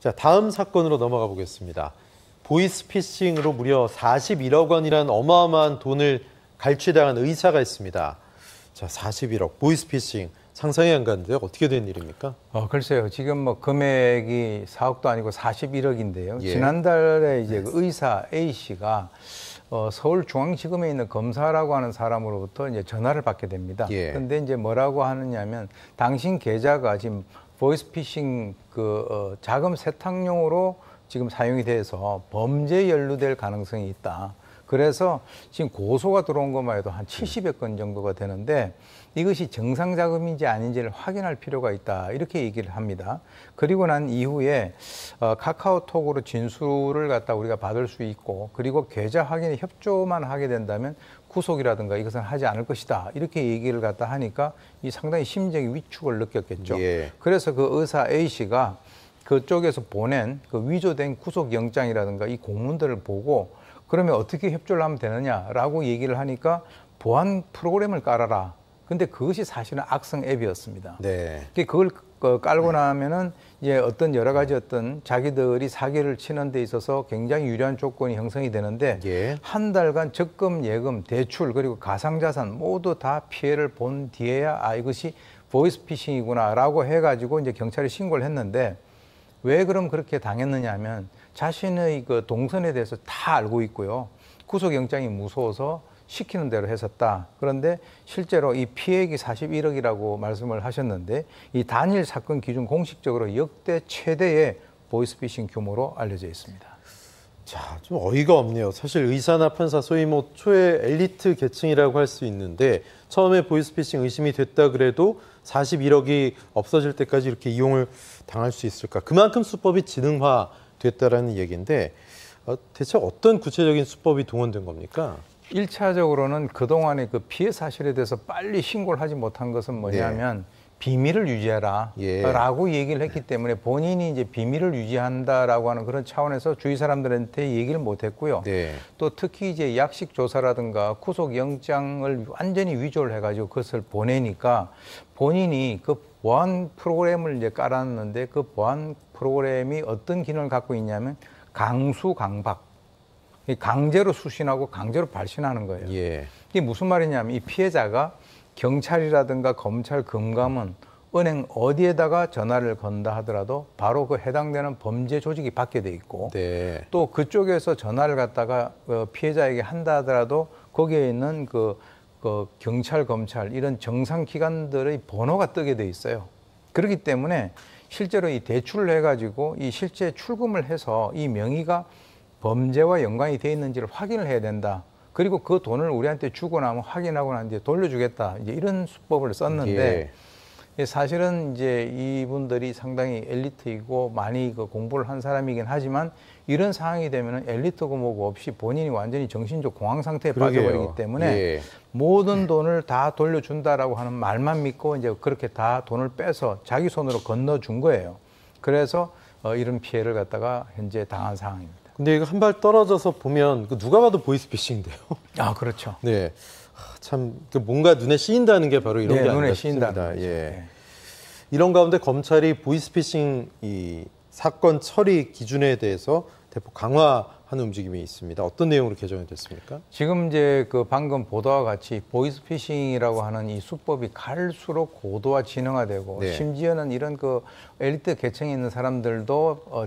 자, 다음 사건으로 넘어가 보겠습니다. 보이스피싱으로 무려 41억 원이란 어마어마한 돈을 갈취당한 의사가 있습니다. 자, 41억 보이스피싱 상상이 안 가는데요. 어떻게 된 일입니까? 어, 글쎄요. 지금 뭐 금액이 4억도 아니고 41억인데요. 예. 지난달에 이제 그 의사 A 씨가 어, 서울중앙지검에 있는 검사라고 하는 사람으로부터 이제 전화를 받게 됩니다. 예. 근데 이제 뭐라고 하느냐면 당신 계좌가 지금 보이스피싱 그 어, 자금 세탁용으로 지금 사용이 돼서 범죄 연루될 가능성이 있다. 그래서 지금 고소가 들어온 것만 해도 한 70여 건 정도가 되는데 이것이 정상 자금인지 아닌지를 확인할 필요가 있다 이렇게 얘기를 합니다. 그리고 난 이후에 어, 카카오톡으로 진술을 갖다 우리가 받을 수 있고 그리고 계좌 확인 협조만 하게 된다면 구속이라든가 이것은 하지 않을 것이다 이렇게 얘기를 갖다 하니까 이 상당히 심적인 위축을 느꼈겠죠. 예. 그래서 그 의사 A 씨가 그쪽에서 보낸 그 위조된 구속영장이라든가 이 공문들을 보고 그러면 어떻게 협조를 하면 되느냐라고 얘기를 하니까 보안 프로그램을 깔아라. 근데 그것이 사실은 악성 앱이었습니다. 네. 그걸 그 깔고 나면은 이제 어떤 여러 가지 어떤 자기들이 사기를 치는 데 있어서 굉장히 유리한 조건이 형성이 되는데 예. 한 달간 적금, 예금, 대출 그리고 가상자산 모두 다 피해를 본 뒤에야 아 이것이 보이스피싱이구나라고 해가지고 이제 경찰에 신고를 했는데 왜 그럼 그렇게 당했느냐 하면 자신의 그 동선에 대해서 다 알고 있고요. 구속영장이 무서워서 시키는 대로 했었다. 그런데 실제로 이 피해액이 41억이라고 말씀을 하셨는데 이 단일 사건 기준 공식적으로 역대 최대의 보이스피싱 규모로 알려져 있습니다. 자, 좀 어이가 없네요. 사실 의사나 판사 소위 뭐 초의 엘리트 계층이라고 할 수 있는데 처음에 보이스피싱 의심이 됐다 그래도 41억이 없어질 때까지 이렇게 이용을 당할 수 있을까? 그만큼 수법이 지능화됐다라는 얘기인데 어, 대체 어떤 구체적인 수법이 동원된 겁니까? 1차적으로는 그동안의 그 피해 사실에 대해서 빨리 신고를 하지 못한 것은 뭐냐면 네. 비밀을 유지해라라고 예. 얘기를 했기 때문에 본인이 이제 비밀을 유지한다라고 하는 그런 차원에서 주위 사람들한테 얘기를 못했고요. 네. 또 특히 이제 약식 조사라든가 구속 영장을 완전히 위조를 해가지고 그것을 보내니까 본인이 그 보안 프로그램을 이제 깔았는데 그 보안 프로그램이 어떤 기능을 갖고 있냐면 강수 강박. 강제로 수신하고 강제로 발신하는 거예요. 예. 이게 무슨 말이냐면 이 피해자가 경찰이라든가 검찰 금감은 은행 어디에다가 전화를 건다 하더라도 바로 그 해당되는 범죄 조직이 받게 돼 있고 네. 또 그쪽에서 전화를 갖다가 어, 피해자에게 한다 하더라도 거기에 있는 그, 그 경찰 검찰 이런 정상 기관들의 번호가 뜨게 돼 있어요 그렇기 때문에 실제로 이 대출을 해가지고 이 실제 출금을 해서 이 명의가 범죄와 연관이 돼 있는지를 확인을 해야 된다 그리고 그 돈을 우리한테 주고 나면 확인하고 난 뒤에 돌려주겠다. 이제 이런 수법을 썼는데 예. 사실은 이제 이분들이 상당히 엘리트이고 많이 그 공부를 한 사람이긴 하지만 이런 상황이 되면은 엘리트고 뭐고 없이 본인이 완전히 정신적 공황 상태에 그러게요. 빠져버리기 때문에 예. 모든 돈을 다 돌려준다라고 하는 말만 믿고 이제 그렇게 다 돈을 빼서 자기 손으로 건너준 거예요. 그래서 어, 이런 피해를 갖다가 현재 당한 상황입니다. 근데 이거 한 발 떨어져서 보면 그 누가 봐도 보이스피싱인데요. 아 그렇죠. 네, 아, 참 그 뭔가 눈에 씌인다는 게 바로 이런 네, 게 아닌가 싶습니다. 예. 네. 이런 가운데 검찰이 보이스피싱 이 사건 처리 기준에 대해서 대폭 강화 하는 움직임이 있습니다. 어떤 내용으로 개정이 됐습니까? 지금 이제 그 방금 보도와 같이 보이스피싱이라고 하는 이 수법이 갈수록 고도화 진흥화되고 네. 심지어는 이런 그 엘리트 계층에 있는 사람들도 어,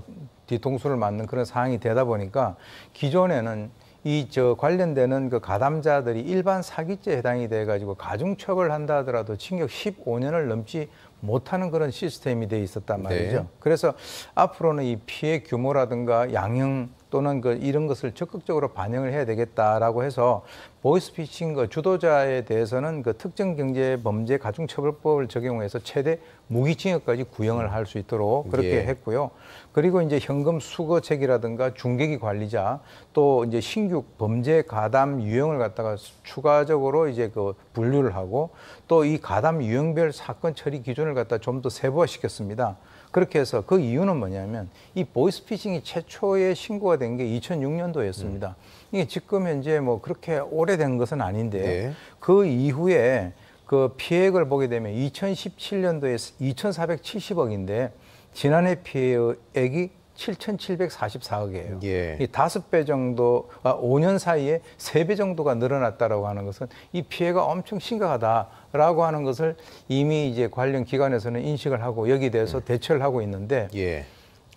뒤통수를 맞는 그런 상황이 되다 보니까 기존에는 이 저 관련되는 그 가담자들이 일반 사기죄에 해당이 돼 가지고 가중처벌 한다 하더라도 징역 15년을 넘지 못하는 그런 시스템이 돼 있었단 네. 말이죠. 네. 그래서 앞으로는 이 피해 규모라든가 양형 또는 그 이런 것을 적극적으로 반영을 해야 되겠다라고 해서 보이스피싱 그 주도자에 대해서는 그 특정 경제 범죄 가중처벌법을 적용해서 최대 무기징역까지 구형을 할 수 있도록 그렇게 예. 했고요. 그리고 이제 현금 수거책이라든가 중개기 관리자 또 이제 신규 범죄 가담 유형을 갖다가 추가적으로 이제 그 분류를 하고 또 이 가담 유형별 사건 처리 기준을 갖다 좀 더 세부화시켰습니다. 그렇게 해서 그 이유는 뭐냐면 이 보이스피싱이 최초의 신고가 된게 2006년도였습니다. 음. 이게 지금 현재 뭐 그렇게 오래된 것은 아닌데 예. 그 이후에 그 피해액을 보게 되면 2017년도에 2,470억인데 지난해 피해액이 7,744억이에요. 예. 이 다섯 배 정도, 아, 5년 사이에 세 배 정도가 늘어났다라고 하는 것은 이 피해가 엄청 심각하다라고 하는 것을 이미 이제 관련 기관에서는 인식을 하고 여기 대해서 음. 대처를 하고 있는데 예.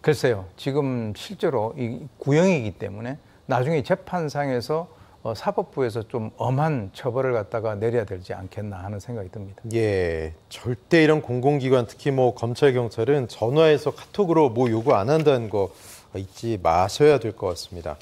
글쎄요. 지금 실제로 이 구형이기 때문에 나중에 재판상에서 어, 사법부에서 좀 엄한 처벌을 갖다가 내려야 되지 않겠나 하는 생각이 듭니다. 예, 절대 이런 공공기관 특히 뭐 검찰 경찰은 전화해서 카톡으로 뭐 요구 안 한다는 거 잊지 마셔야 될 것 같습니다.